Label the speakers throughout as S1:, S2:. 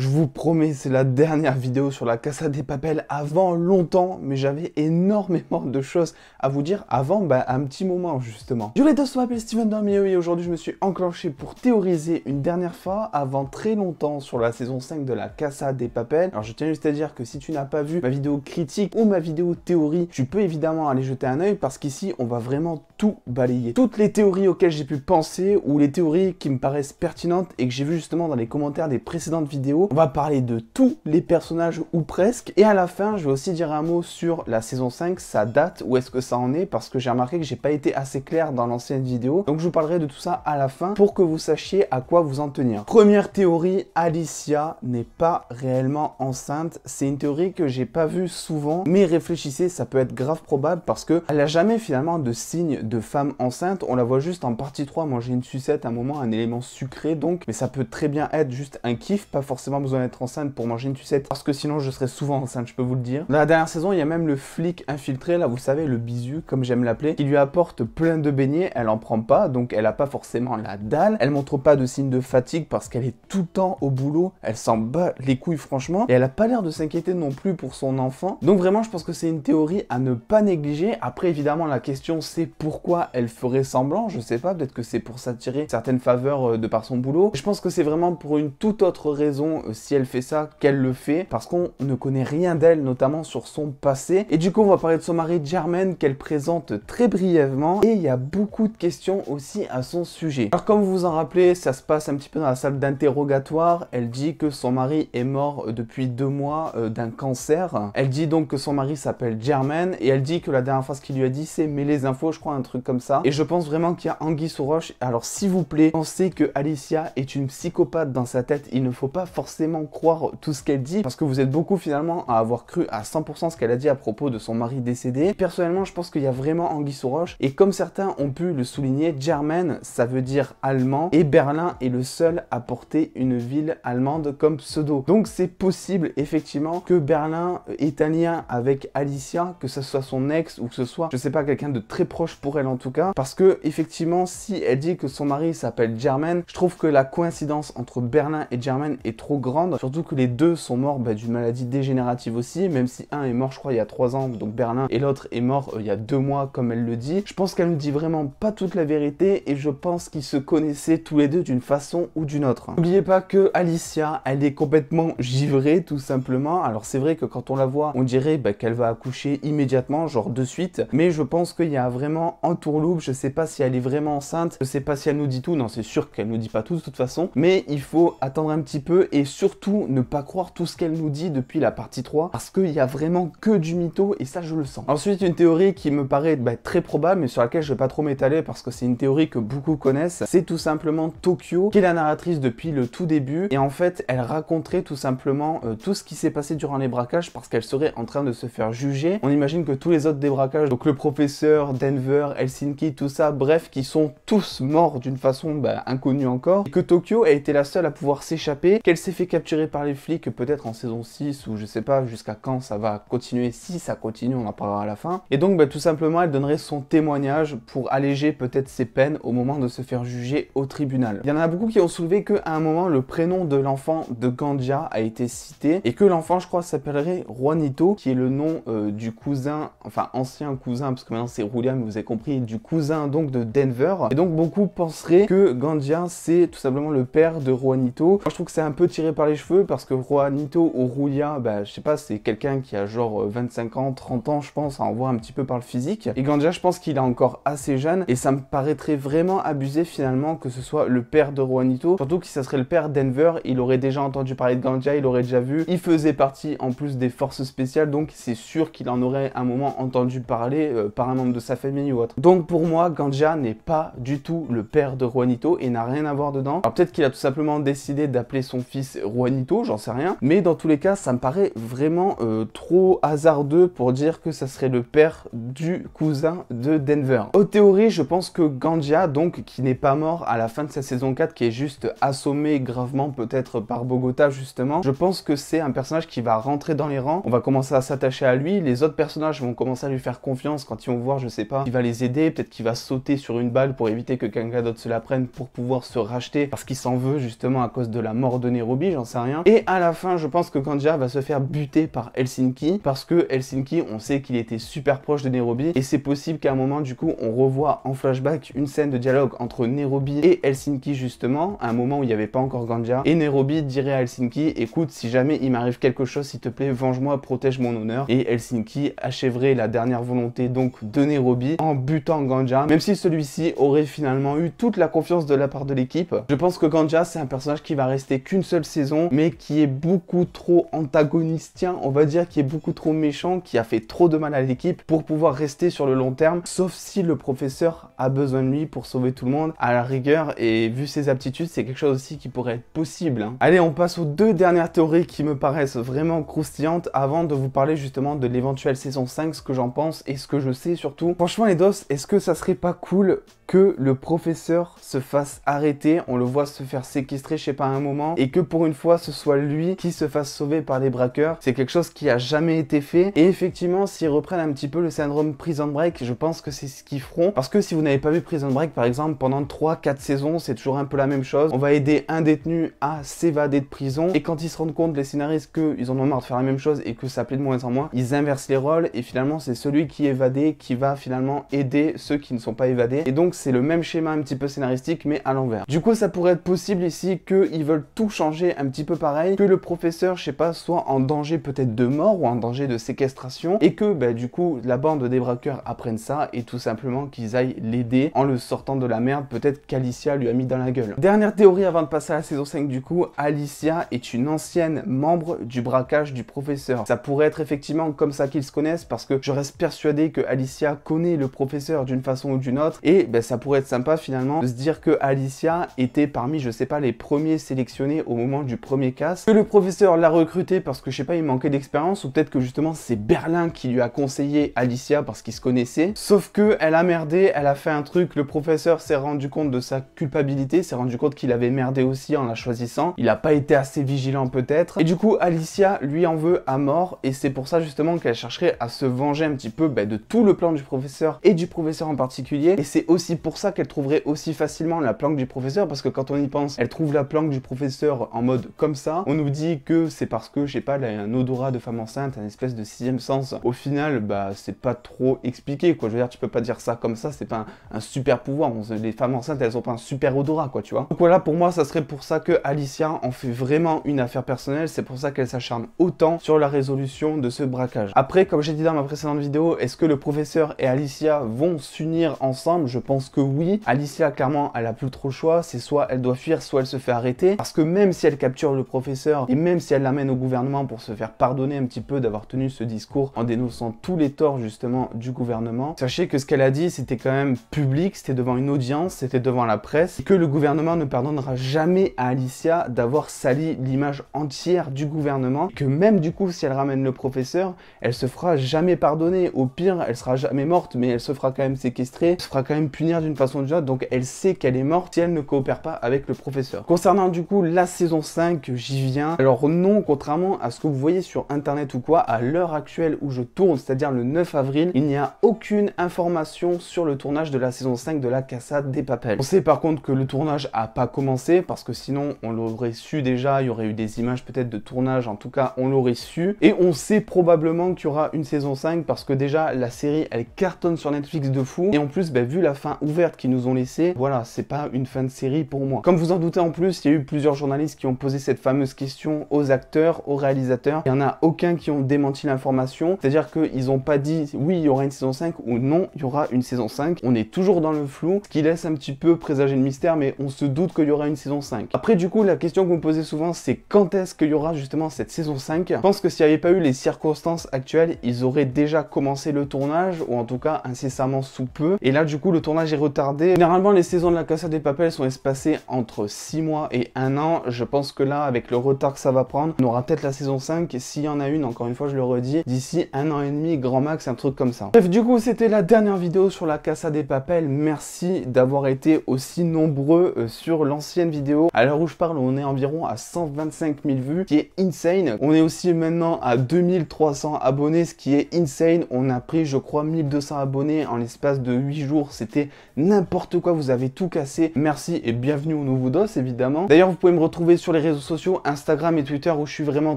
S1: Je vous promets, c'est la dernière vidéo sur la Casa des Papels avant longtemps, mais j'avais énormément de choses à vous dire avant ben, un petit moment justement. Yo les dos, je m'appelle Steven Dormio et aujourd'hui je me suis enclenché pour théoriser une dernière fois avant très longtemps sur la saison 5 de la Casa des Papels. Alors je tiens juste à dire que si tu n'as pas vu ma vidéo critique ou ma vidéo théorie, tu peux évidemment aller jeter un oeil parce qu'ici on va vraiment tout balayer. Toutes les théories auxquelles j'ai pu penser ou les théories qui me paraissent pertinentes et que j'ai vu justement dans les commentaires des précédentes vidéos on va parler de tous les personnages ou presque. Et à la fin, je vais aussi dire un mot sur la saison 5, sa date, où est-ce que ça en est, parce que j'ai remarqué que j'ai pas été assez clair dans l'ancienne vidéo. Donc je vous parlerai de tout ça à la fin pour que vous sachiez à quoi vous en tenir. Première théorie, Alicia n'est pas réellement enceinte. C'est une théorie que j'ai pas vue souvent, mais réfléchissez, ça peut être grave probable parce que elle a jamais finalement de signe de femme enceinte. On la voit juste en partie 3 manger une sucette à un moment, un élément sucré donc, mais ça peut très bien être juste un kiff, pas forcément besoin d'être enceinte pour manger une sucette, parce que sinon je serais souvent enceinte, je peux vous le dire. Dans la dernière saison, il y a même le flic infiltré, là vous savez, le bisu, comme j'aime l'appeler, qui lui apporte plein de beignets, elle en prend pas, donc elle a pas forcément la dalle, elle montre pas de signes de fatigue parce qu'elle est tout le temps au boulot, elle s'en bat les couilles franchement, et elle a pas l'air de s'inquiéter non plus pour son enfant. Donc vraiment, je pense que c'est une théorie à ne pas négliger. Après, évidemment, la question c'est pourquoi elle ferait semblant, je sais pas, peut-être que c'est pour s'attirer certaines faveurs euh, de par son boulot. Je pense que c'est vraiment pour une toute autre raison euh, si elle fait ça, qu'elle le fait, parce qu'on ne connaît rien d'elle, notamment sur son passé. Et du coup, on va parler de son mari Germain, qu'elle présente très brièvement. Et il y a beaucoup de questions aussi à son sujet. Alors comme vous vous en rappelez, ça se passe un petit peu dans la salle d'interrogatoire. Elle dit que son mari est mort euh, depuis deux mois euh, d'un cancer. Elle dit donc que son mari s'appelle Germain et elle dit que la dernière phrase qu'il lui a dit c'est mais les infos, je crois, un truc comme ça. Et je pense vraiment qu'il y a anguille sous roche. Alors s'il vous plaît, pensez que Alicia est une psychopathe dans sa tête. Il ne faut pas forcément croire tout ce qu'elle dit parce que vous êtes beaucoup finalement à avoir cru à 100% ce qu'elle a dit à propos de son mari décédé. Personnellement, je pense qu'il y a vraiment anguille sous roche et comme certains ont pu le souligner, German, ça veut dire allemand et Berlin est le seul à porter une ville allemande comme pseudo. Donc c'est possible effectivement que Berlin euh, est un lien avec Alicia, que ce soit son ex ou que ce soit, je sais pas, quelqu'un de très proche pour elle en tout cas, parce que effectivement, si elle dit que son mari s'appelle German, je trouve que la coïncidence entre Berlin et German est trop grande, surtout que les deux sont morts bah, d'une maladie dégénérative aussi, même si un est mort je crois il y a 3 ans, donc Berlin, et l'autre est mort euh, il y a 2 mois comme elle le dit. Je pense qu'elle ne dit vraiment pas toute la vérité et je pense qu'ils se connaissaient tous les deux d'une façon ou d'une autre. Hein. N'oubliez pas que Alicia, elle est complètement givrée tout simplement. Alors c'est vrai que quand on la voit, on dirait bah, qu'elle va accoucher immédiatement, genre de suite, mais je pense qu'il y a vraiment un tourloupe, je sais pas si elle est vraiment enceinte, je sais pas si elle nous dit tout, non c'est sûr qu'elle nous dit pas tout de toute façon, mais il faut attendre un petit peu et surtout ne pas croire tout ce qu'elle nous dit depuis la partie 3, parce qu'il y a vraiment que du mytho, et ça je le sens. Ensuite, une théorie qui me paraît bah, très probable, mais sur laquelle je vais pas trop m'étaler, parce que c'est une théorie que beaucoup connaissent, c'est tout simplement Tokyo, qui est la narratrice depuis le tout début, et en fait, elle raconterait tout simplement euh, tout ce qui s'est passé durant les braquages, parce qu'elle serait en train de se faire juger. On imagine que tous les autres des braquages, donc le professeur, Denver, Helsinki, tout ça, bref, qui sont tous morts d'une façon bah, inconnue encore, et que Tokyo a été la seule à pouvoir s'échapper, qu'elle s'est capturé par les flics peut-être en saison 6 ou je sais pas jusqu'à quand ça va continuer, si ça continue on en parlera à la fin. Et donc bah, tout simplement elle donnerait son témoignage pour alléger peut-être ses peines au moment de se faire juger au tribunal. Il y en a beaucoup qui ont soulevé qu'à un moment le prénom de l'enfant de Gandia a été cité et que l'enfant je crois s'appellerait Juanito qui est le nom euh, du cousin, enfin ancien cousin parce que maintenant c'est Julia mais vous avez compris, du cousin donc de Denver. Et donc beaucoup penseraient que Gandia c'est tout simplement le père de Juanito. Moi je trouve que c'est un peu tiré par les cheveux parce que Juanito ou Rulia, bah, je sais pas, c'est quelqu'un qui a genre 25 euh, ans, 30 ans, je pense, à en voir un petit peu par le physique. Et Ganja, je pense qu'il est encore assez jeune et ça me paraîtrait vraiment abusé finalement que ce soit le père de Juanito, surtout que ça serait le père d'Enver, il aurait déjà entendu parler de Ganja, il aurait déjà vu. Il faisait partie en plus des forces spéciales, donc c'est sûr qu'il en aurait un moment entendu parler euh, par un membre de sa famille ou autre. Donc pour moi, Ganja n'est pas du tout le père de Juanito et n'a rien à voir dedans. Alors peut-être qu'il a tout simplement décidé d'appeler son fils Juanito, j'en sais rien. Mais dans tous les cas, ça me paraît vraiment euh, trop hasardeux pour dire que ça serait le père du cousin de Denver. Au théorie je pense que Gandia, donc, qui n'est pas mort à la fin de sa saison 4, qui est juste assommé gravement peut-être par Bogota justement, je pense que c'est un personnage qui va rentrer dans les rangs, on va commencer à s'attacher à lui, les autres personnages vont commencer à lui faire confiance quand ils vont voir, je sais pas, il va les aider, peut-être qu'il va sauter sur une balle pour éviter que quelqu'un d'autre se la prenne pour pouvoir se racheter parce qu'il s'en veut justement à cause de la mort de Nairobi, j'en sais rien. Et à la fin, je pense que Ganja va se faire buter par Helsinki parce que Helsinki, on sait qu'il était super proche de Nairobi et c'est possible qu'à un moment, du coup, on revoit en flashback une scène de dialogue entre Nairobi et Helsinki justement, un moment où il n'y avait pas encore Ganja. Et Nairobi dirait à Helsinki, écoute, si jamais il m'arrive quelque chose, s'il te plaît, venge-moi, protège mon honneur. Et Helsinki achèverait la dernière volonté donc de Nairobi en butant Ganja, même si celui-ci aurait finalement eu toute la confiance de la part de l'équipe. Je pense que Ganja, c'est un personnage qui va rester qu'une seule saison, mais qui est beaucoup trop antagonistien, on va dire, qui est beaucoup trop méchant, qui a fait trop de mal à l'équipe pour pouvoir rester sur le long terme, sauf si le professeur a besoin de lui pour sauver tout le monde, à la rigueur, et vu ses aptitudes, c'est quelque chose aussi qui pourrait être possible. Hein. Allez, on passe aux deux dernières théories qui me paraissent vraiment croustillantes avant de vous parler justement de l'éventuelle saison 5, ce que j'en pense et ce que je sais surtout. Franchement les dos, est-ce que ça serait pas cool que le professeur se fasse arrêter, on le voit se faire séquestrer je sais pas un moment, et que pour une fois ce soit lui qui se fasse sauver par les braqueurs. C'est quelque chose qui a jamais été fait. Et effectivement, s'ils reprennent un petit peu le syndrome Prison Break, je pense que c'est ce qu'ils feront. Parce que si vous n'avez pas vu Prison Break, par exemple, pendant 3-4 saisons, c'est toujours un peu la même chose. On va aider un détenu à s'évader de prison. Et quand ils se rendent compte, les scénaristes, qu'ils en ont marre de faire la même chose et que ça plaît de moins en moins, ils inversent les rôles. Et finalement, c'est celui qui est évadé qui va finalement aider ceux qui ne sont pas évadés. Et donc, c'est le même schéma un petit peu scénaristique, mais à l'envers. Du coup, ça pourrait être possible ici qu'ils veulent tout changer un petit peu pareil, que le professeur, je sais pas, soit en danger peut-être de mort ou en danger de séquestration, et que bah, du coup la bande des braqueurs apprenne ça et tout simplement qu'ils aillent l'aider en le sortant de la merde, peut-être qu'Alicia lui a mis dans la gueule. Dernière théorie avant de passer à la saison 5 du coup, Alicia est une ancienne membre du braquage du professeur. Ça pourrait être effectivement comme ça qu'ils se connaissent parce que je reste persuadé que Alicia connaît le professeur d'une façon ou d'une autre et bah, ça pourrait être sympa finalement de se dire que Alicia était parmi je sais pas les premiers sélectionnés au moment du premier casse, que le professeur l'a recruté parce que je sais pas, il manquait d'expérience, ou peut-être que justement c'est Berlin qui lui a conseillé Alicia parce qu'ils se connaissaient, sauf que elle a merdé, elle a fait un truc, le professeur s'est rendu compte de sa culpabilité, s'est rendu compte qu'il avait merdé aussi en la choisissant, il a pas été assez vigilant peut-être, et du coup Alicia lui en veut à mort, et c'est pour ça justement qu'elle chercherait à se venger un petit peu ben, de tout le plan du professeur, et du professeur en particulier, et c'est aussi pour ça qu'elle trouverait aussi facilement la planque du professeur, parce que quand on y pense, elle trouve la planque du professeur en mode comme ça. On nous dit que c'est parce que, je sais pas, elle a un odorat de femme enceinte, un espèce de sixième sens. Au final, bah, c'est pas trop expliqué, quoi. Je veux dire, tu peux pas dire ça comme ça, c'est pas un, super pouvoir. les femmes enceintes, elles ont pas un super odorat, quoi, tu vois. Donc voilà, pour moi, ça serait pour ça que Alicia en fait vraiment une affaire personnelle. C'est pour ça qu'elle s'acharne autant sur la résolution de ce braquage. Après, comme j'ai dit dans ma précédente vidéo, est-ce que le professeur et Alicia vont s'unir ensemble Je pense que oui. Alicia, clairement, elle a plus trop le choix. C'est soit elle doit fuir, soit elle se fait arrêter. Parce que même si elle capture le professeur, et même si elle l'amène au gouvernement pour se faire pardonner un petit peu d'avoir tenu ce discours en dénonçant tous les torts justement du gouvernement, sachez que ce qu'elle a dit c'était quand même public, c'était devant une audience, c'était devant la presse, que le gouvernement ne pardonnera jamais à Alicia d'avoir sali l'image entière du gouvernement, que même du coup si elle ramène le professeur, elle se fera jamais pardonner, au pire elle sera jamais morte, mais elle se fera quand même séquestrer, se fera quand même punir d'une façon ou d'une autre, donc elle sait qu'elle est morte si elle ne coopère pas avec le professeur. Concernant du coup la saison 5 j'y viens. Alors non, contrairement à ce que vous voyez sur internet ou quoi, à l'heure actuelle où je tourne, c'est-à-dire le 9 avril, il n'y a aucune information sur le tournage de la saison 5 de la Casa des Papels. On sait par contre que le tournage a pas commencé parce que sinon on l'aurait su déjà, il y aurait eu des images peut-être de tournage, en tout cas on l'aurait su. Et on sait probablement qu'il y aura une saison 5 parce que déjà la série elle cartonne sur Netflix de fou. Et en plus, ben, vu la fin ouverte qu'ils nous ont laissée, voilà, c'est pas une fin de série pour moi. Comme vous en doutez en plus, il y a eu plusieurs journalistes qui ont Poser cette fameuse question aux acteurs, aux réalisateurs. Il n'y en a aucun qui ont démenti l'information. C'est-à-dire qu'ils n'ont pas dit oui, il y aura une saison 5 ou non, il y aura une saison 5. On est toujours dans le flou, ce qui laisse un petit peu présager le mystère, mais on se doute qu'il y aura une saison 5. Après, du coup, la question qu'on me posait souvent, c'est quand est-ce qu'il y aura justement cette saison 5 Je pense que s'il n'y avait pas eu les circonstances actuelles, ils auraient déjà commencé le tournage, ou en tout cas incessamment sous peu. Et là, du coup, le tournage est retardé. Généralement, les saisons de la Casa des papels sont espacées entre 6 mois et 1 an. Je pense que là, avec le retard que ça va prendre, on aura peut-être la saison 5, s'il y en a une, encore une fois, je le redis, d'ici un an et demi, grand max, un truc comme ça. Bref, du coup, c'était la dernière vidéo sur la Casa des Papels. Merci d'avoir été aussi nombreux euh, sur l'ancienne vidéo. À l'heure où je parle, on est environ à 125 000 vues, qui est insane. On est aussi maintenant à 2300 abonnés, ce qui est insane. On a pris, je crois, 1200 abonnés en l'espace de 8 jours. C'était n'importe quoi, vous avez tout cassé. Merci et bienvenue au nouveau DOS, évidemment. D'ailleurs, vous pouvez me retrouver sur les réseaux sociaux, Instagram et Twitter où je suis vraiment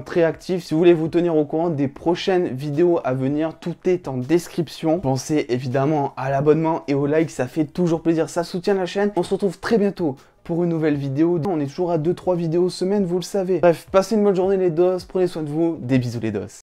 S1: très actif. Si vous voulez vous tenir au courant des prochaines vidéos à venir, tout est en description. Pensez évidemment à l'abonnement et au like, ça fait toujours plaisir, ça soutient la chaîne. On se retrouve très bientôt pour une nouvelle vidéo. On est toujours à 2-3 vidéos semaine, vous le savez. Bref, passez une bonne journée les dos, prenez soin de vous, des bisous les dos.